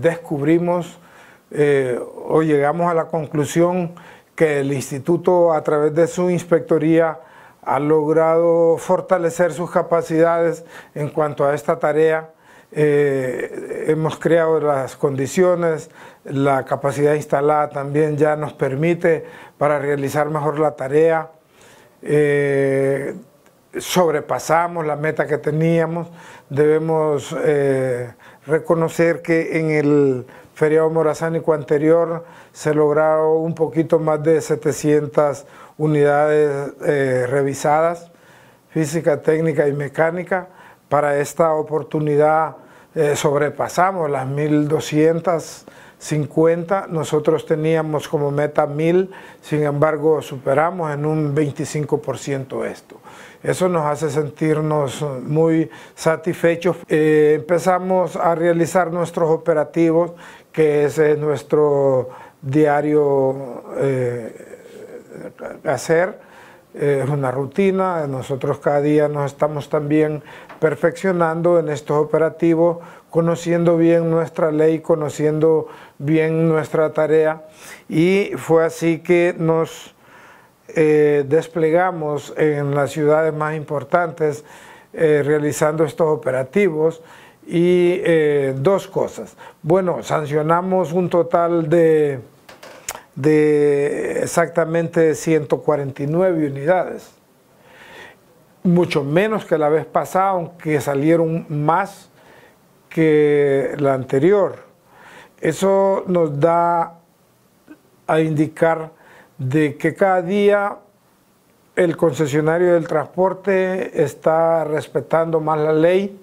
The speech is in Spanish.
descubrimos eh, o llegamos a la conclusión que el instituto a través de su inspectoría ha logrado fortalecer sus capacidades en cuanto a esta tarea. Eh, hemos creado las condiciones, la capacidad instalada también ya nos permite para realizar mejor la tarea. Eh, sobrepasamos la meta que teníamos, debemos eh, reconocer que en el feriado morazánico anterior se lograron un poquito más de 700 unidades eh, revisadas, física, técnica y mecánica. Para esta oportunidad eh, sobrepasamos las 1.250, nosotros teníamos como meta 1.000, sin embargo superamos en un 25% esto. Eso nos hace sentirnos muy satisfechos. Eh, empezamos a realizar nuestros operativos, que es eh, nuestro diario hacer es una rutina, nosotros cada día nos estamos también perfeccionando en estos operativos, conociendo bien nuestra ley, conociendo bien nuestra tarea y fue así que nos eh, desplegamos en las ciudades más importantes eh, realizando estos operativos y eh, dos cosas. Bueno, sancionamos un total de de exactamente 149 unidades, mucho menos que la vez pasada, aunque salieron más que la anterior. Eso nos da a indicar de que cada día el concesionario del transporte está respetando más la ley,